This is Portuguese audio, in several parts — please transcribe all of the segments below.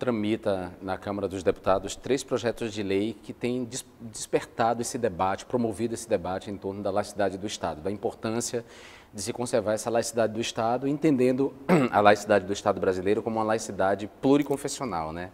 tramita na Câmara dos Deputados três projetos de lei que têm despertado esse debate, promovido esse debate em torno da laicidade do Estado, da importância de se conservar essa laicidade do Estado, entendendo a laicidade do Estado brasileiro como uma laicidade pluriconfessional, né?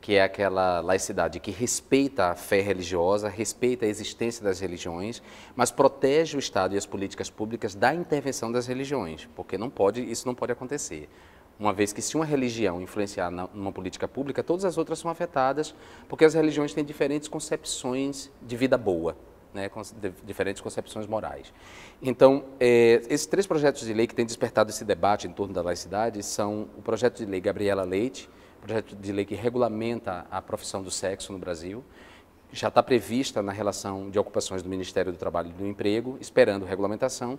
que é aquela laicidade que respeita a fé religiosa, respeita a existência das religiões, mas protege o Estado e as políticas públicas da intervenção das religiões, porque não pode, isso não pode acontecer uma vez que se uma religião influenciar numa política pública, todas as outras são afetadas, porque as religiões têm diferentes concepções de vida boa. Né, com diferentes concepções morais. Então, é, esses três projetos de lei que têm despertado esse debate em torno da laicidade são o projeto de lei Gabriela Leite, projeto de lei que regulamenta a profissão do sexo no Brasil, já está prevista na relação de ocupações do Ministério do Trabalho e do Emprego, esperando regulamentação.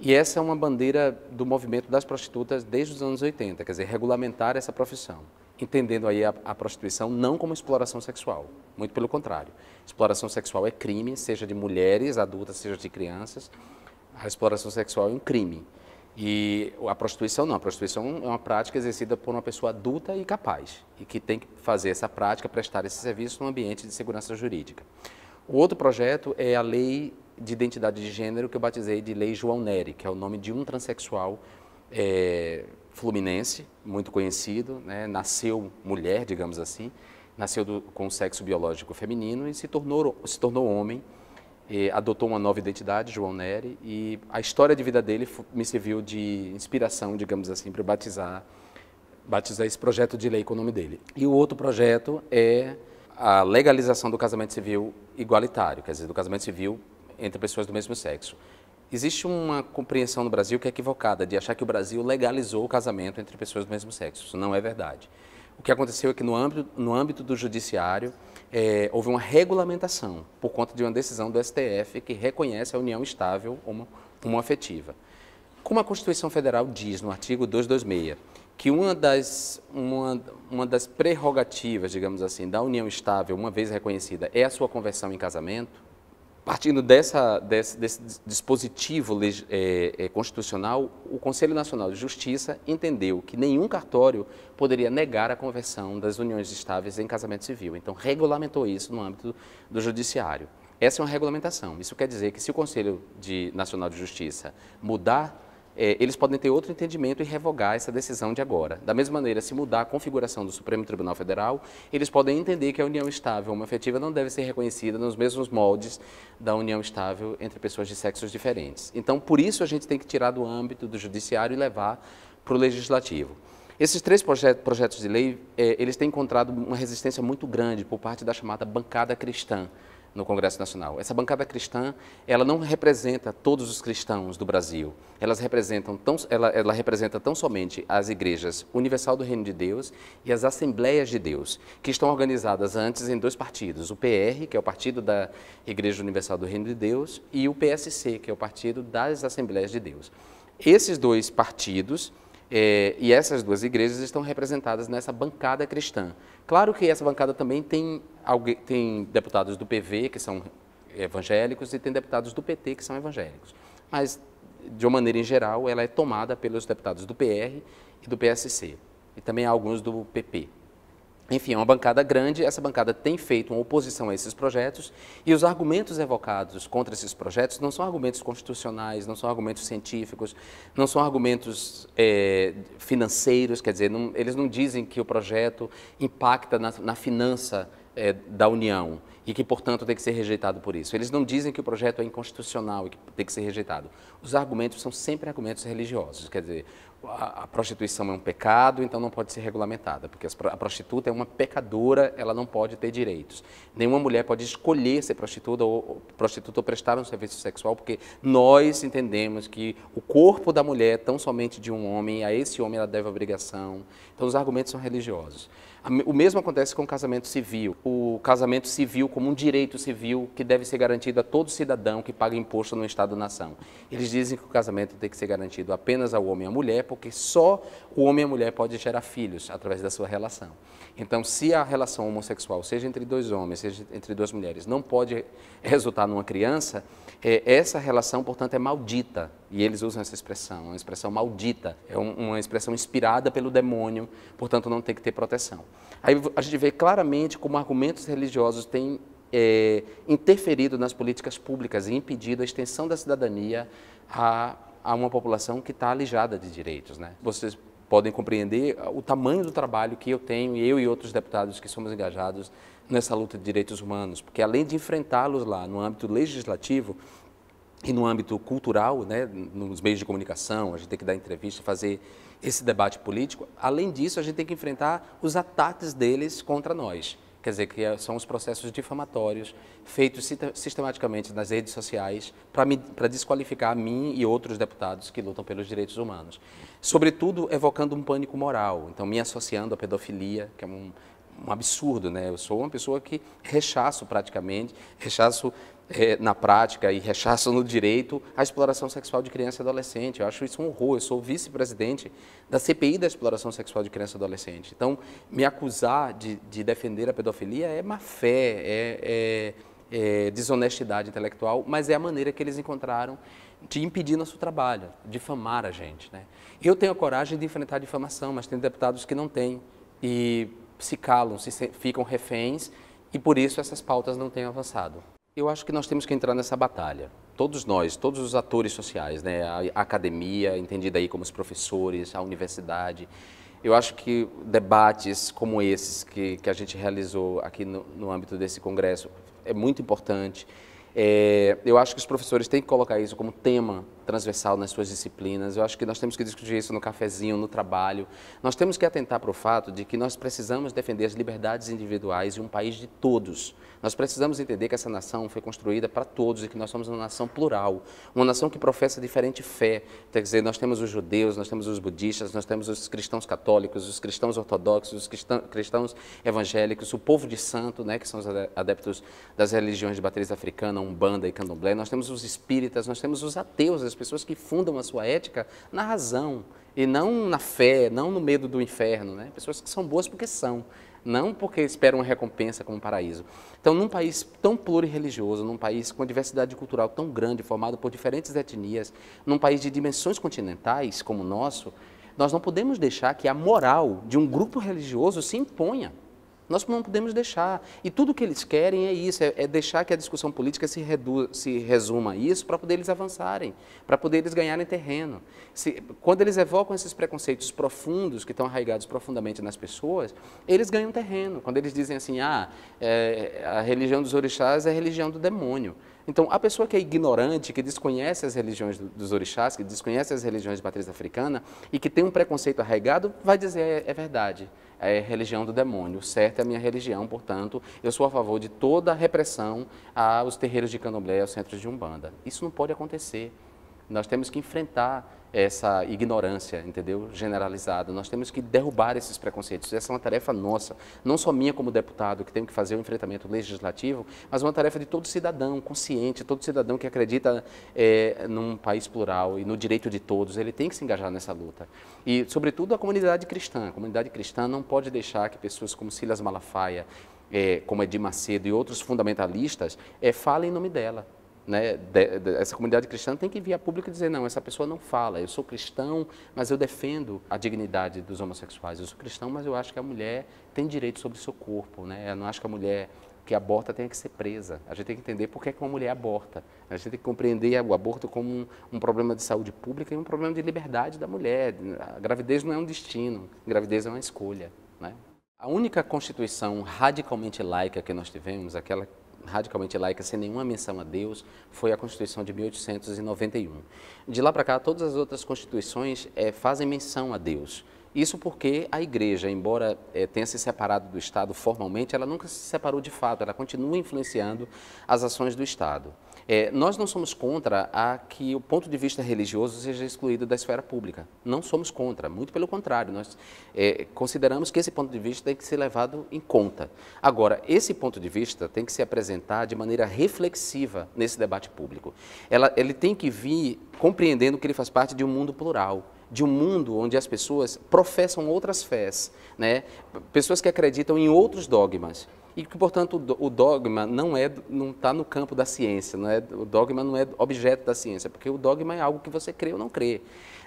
E essa é uma bandeira do movimento das prostitutas desde os anos 80, quer dizer, regulamentar essa profissão, entendendo aí a, a prostituição não como exploração sexual, muito pelo contrário. Exploração sexual é crime, seja de mulheres adultas, seja de crianças. A exploração sexual é um crime. E a prostituição não, a prostituição é uma prática exercida por uma pessoa adulta e capaz, e que tem que fazer essa prática, prestar esse serviço num ambiente de segurança jurídica. O outro projeto é a Lei de Identidade de Gênero, que eu batizei de Lei João Neri, que é o nome de um transexual é, fluminense, muito conhecido, né? nasceu mulher, digamos assim, nasceu do, com sexo biológico feminino e se tornou, se tornou homem adotou uma nova identidade, João Neri, e a história de vida dele me serviu de inspiração, digamos assim, para batizar, batizar esse projeto de lei com o nome dele. E o outro projeto é a legalização do casamento civil igualitário, quer dizer, do casamento civil entre pessoas do mesmo sexo. Existe uma compreensão no Brasil que é equivocada, de achar que o Brasil legalizou o casamento entre pessoas do mesmo sexo. Isso não é verdade. O que aconteceu é que no âmbito, no âmbito do judiciário, é, houve uma regulamentação por conta de uma decisão do STF que reconhece a união estável como afetiva, Como a Constituição Federal diz no artigo 226, que uma das, uma, uma das prerrogativas, digamos assim, da união estável, uma vez reconhecida, é a sua conversão em casamento, Partindo dessa, desse, desse dispositivo é, é, constitucional, o Conselho Nacional de Justiça entendeu que nenhum cartório poderia negar a conversão das uniões estáveis em casamento civil. Então, regulamentou isso no âmbito do Judiciário. Essa é uma regulamentação. Isso quer dizer que se o Conselho de, Nacional de Justiça mudar é, eles podem ter outro entendimento e revogar essa decisão de agora. Da mesma maneira, se mudar a configuração do Supremo Tribunal Federal, eles podem entender que a união estável uma efetiva não deve ser reconhecida nos mesmos moldes da união estável entre pessoas de sexos diferentes. Então, por isso a gente tem que tirar do âmbito do judiciário e levar para o legislativo. Esses três projetos de lei, é, eles têm encontrado uma resistência muito grande por parte da chamada bancada cristã, no Congresso Nacional. Essa bancada cristã, ela não representa todos os cristãos do Brasil. Elas representam tão, ela, ela representa tão somente as igrejas Universal do Reino de Deus e as Assembleias de Deus, que estão organizadas antes em dois partidos, o PR, que é o Partido da Igreja Universal do Reino de Deus, e o PSC, que é o Partido das Assembleias de Deus. Esses dois partidos é, e essas duas igrejas estão representadas nessa bancada cristã. Claro que essa bancada também tem, tem deputados do PV, que são evangélicos, e tem deputados do PT, que são evangélicos. Mas, de uma maneira em geral, ela é tomada pelos deputados do PR e do PSC, e também alguns do PP. Enfim, é uma bancada grande, essa bancada tem feito uma oposição a esses projetos e os argumentos evocados contra esses projetos não são argumentos constitucionais, não são argumentos científicos, não são argumentos é, financeiros, quer dizer, não, eles não dizem que o projeto impacta na, na finança é, da União e que, portanto, tem que ser rejeitado por isso. Eles não dizem que o projeto é inconstitucional e que tem que ser rejeitado. Os argumentos são sempre argumentos religiosos, quer dizer, a, prostituição é um pecado, então não pode ser regulamentada, porque a prostituta é uma pecadora, ela não pode ter direitos. Nenhuma mulher pode escolher ser prostituta ou, ou prostituta ou prestar um serviço sexual, porque nós entendemos que o corpo da mulher é tão somente de um homem, a esse homem ela deve obrigação. Então os argumentos são religiosos. O mesmo acontece com o casamento civil. O casamento civil como um direito civil que deve ser garantido a todo cidadão que paga imposto no Estado-nação. Eles dizem que o casamento tem que ser garantido apenas ao homem e à mulher, porque só o homem e a mulher podem gerar filhos através da sua relação. Então, se a relação homossexual, seja entre dois homens, seja entre duas mulheres, não pode resultar numa criança, é, essa relação, portanto, é maldita. E eles usam essa expressão, uma expressão maldita, é um, uma expressão inspirada pelo demônio, portanto, não tem que ter proteção. Aí a gente vê claramente como argumentos religiosos têm é, interferido nas políticas públicas e impedido a extensão da cidadania a a uma população que está alijada de direitos. Né? Vocês podem compreender ah, o tamanho do trabalho que eu tenho, eu e outros deputados que somos engajados nessa luta de direitos humanos, porque além de enfrentá-los lá no âmbito legislativo, e no âmbito cultural, né, nos meios de comunicação, a gente tem que dar entrevista, fazer esse debate político. Além disso, a gente tem que enfrentar os ataques deles contra nós quer dizer, que é, são os processos difamatórios feitos sistematicamente nas redes sociais para desqualificar a mim e outros deputados que lutam pelos direitos humanos. Sobretudo evocando um pânico moral, então me associando à pedofilia, que é um, um absurdo, né? Eu sou uma pessoa que rechaço praticamente, rechaço é, na prática e rechaçam no direito a exploração sexual de criança e adolescente. Eu acho isso um horror. Eu sou vice-presidente da CPI da exploração sexual de criança e adolescente. Então, me acusar de, de defender a pedofilia é má fé, é, é, é, desonestidade intelectual, mas é a maneira que eles encontraram de impedir nosso trabalho, difamar a gente. Né? Eu tenho a coragem de enfrentar a difamação, mas tem deputados que não têm e se calam, se, ficam reféns e por isso essas pautas não têm avançado. Eu acho que nós temos que entrar nessa batalha. Todos nós, todos os atores sociais, né? a academia, entendida aí como os professores, a universidade. Eu acho que debates como esses que, que a gente realizou aqui no, no âmbito desse congresso é muito importante. É, eu acho que os professores têm que colocar isso como tema transversal nas suas disciplinas. Eu acho que nós temos que discutir isso no cafezinho, no trabalho. Nós temos que atentar para o fato de que nós precisamos defender as liberdades individuais e um país de todos. Nós precisamos entender que essa nação foi construída para todos e que nós somos uma nação plural, uma nação que professa diferente fé. Quer dizer, nós temos os judeus, nós temos os budistas, nós temos os cristãos católicos, os cristãos ortodoxos, os cristãos evangélicos, o povo de santo, né, que são os adeptos das religiões de matriz africana, umbanda e candomblé. Nós temos os espíritas, nós temos os ateus pessoas que fundam a sua ética na razão e não na fé, não no medo do inferno, né? Pessoas que são boas porque são, não porque esperam uma recompensa como um paraíso. Então, num país tão plurirreligioso, num país com a diversidade cultural tão grande, formado por diferentes etnias, num país de dimensões continentais como o nosso, nós não podemos deixar que a moral de um grupo religioso se imponha. Nós não podemos deixar. E tudo que eles querem é isso, é, é deixar que a discussão política se, redu se resuma a isso para poder eles avançarem, para poder eles ganharem terreno. Se, quando eles evocam esses preconceitos profundos, que estão arraigados profundamente nas pessoas, eles ganham terreno. Quando eles dizem assim, ah, é, a religião dos orixás é a religião do demônio. Então, a pessoa que é ignorante, que desconhece as religiões dos orixás, que desconhece as religiões de matriz africana e que tem um preconceito arraigado, vai dizer é, é verdade, é religião do demônio, certo é a minha religião, portanto, eu sou a favor de toda a repressão aos terreiros de candomblé, aos centros de umbanda. Isso não pode acontecer. Nós temos que enfrentar essa ignorância, entendeu? Generalizada. Nós temos que derrubar esses preconceitos. Essa é uma tarefa nossa, não só minha como deputado, que tenho que fazer o enfrentamento legislativo, mas uma tarefa de todo cidadão consciente, todo cidadão que acredita é, num país plural e no direito de todos, ele tem que se engajar nessa luta. E, sobretudo, a comunidade cristã. A comunidade cristã não pode deixar que pessoas como Silas Malafaia, é, como Edir Macedo e outros fundamentalistas é, falem em nome dela. Né, de, de, essa comunidade cristã tem que vir a público e dizer: não, essa pessoa não fala, eu sou cristão, mas eu defendo a dignidade dos homossexuais, eu sou cristão, mas eu acho que a mulher tem direito sobre o seu corpo, né? eu não acho que a mulher que aborta tenha que ser presa. A gente tem que entender por que, é que uma mulher aborta. A gente tem que compreender o aborto como um, um, problema de saúde pública e um problema de liberdade da mulher. A gravidez não é um destino, a gravidez é uma escolha. Né? A única constituição radicalmente laica que nós tivemos, aquela radicalmente laica, sem nenhuma menção a Deus, foi a Constituição de 1891. De lá para cá, todas as outras constituições é, fazem menção a Deus. Isso porque a igreja, embora é, tenha se separado do Estado formalmente, ela nunca se separou de fato, ela continua influenciando as ações do Estado. É, nós não somos contra a que o ponto de vista religioso seja excluído da esfera pública. Não somos contra, muito pelo contrário, nós é, consideramos que esse ponto de vista tem que ser levado em conta. Agora, esse ponto de vista tem que se apresentar de maneira reflexiva nesse debate público. Ela, ele tem que vir compreendendo que ele faz parte de um mundo plural de um mundo onde as pessoas professam outras fés, né? pessoas que acreditam em outros dogmas e que, portanto, o dogma não é, não está no campo da ciência, não é, o dogma não é objeto da ciência, porque o dogma é algo que você crê ou não crê.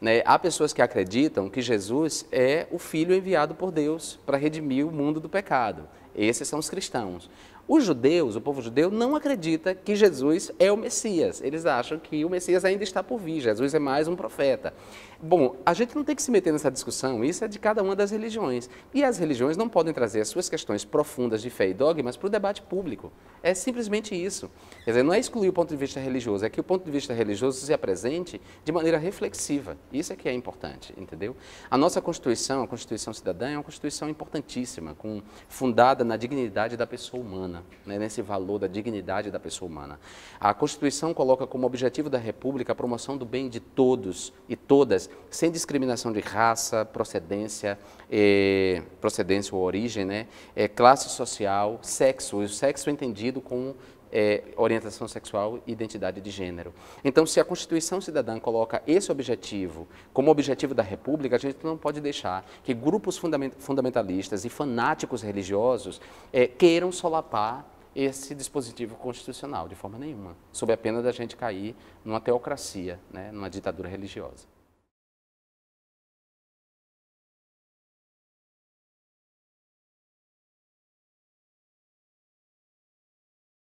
Né? Há pessoas que acreditam que Jesus é o Filho enviado por Deus para redimir o mundo do pecado. Esses são os cristãos. Os judeus, o povo judeu, não acredita que Jesus é o Messias. Eles acham que o Messias ainda está por vir, Jesus é mais um profeta. Bom, a gente não tem que se meter nessa discussão, isso é de cada uma das religiões. E as religiões não podem trazer as suas questões profundas de fé e dogmas para o debate público. É simplesmente isso. Quer dizer, não é excluir o ponto de vista religioso, é que o ponto de vista religioso se apresente de maneira reflexiva. Isso é que é importante, entendeu? A nossa Constituição, a Constituição Cidadã, é uma Constituição importantíssima, com, fundada na dignidade da pessoa humana humana, né, nesse valor da dignidade da pessoa humana. A Constituição coloca como objetivo da República a promoção do bem de todos e todas, sem discriminação de raça, procedência, eh, procedência ou origem, né, eh, classe social, sexo, e o sexo entendido como é, orientação sexual e identidade de gênero. Então, se a Constituição Cidadã coloca esse objetivo como objetivo da República, a gente não pode deixar que grupos fundament fundamentalistas e fanáticos religiosos é, queiram solapar esse dispositivo constitucional, de forma nenhuma, sob a pena da gente cair numa teocracia, né, numa ditadura religiosa.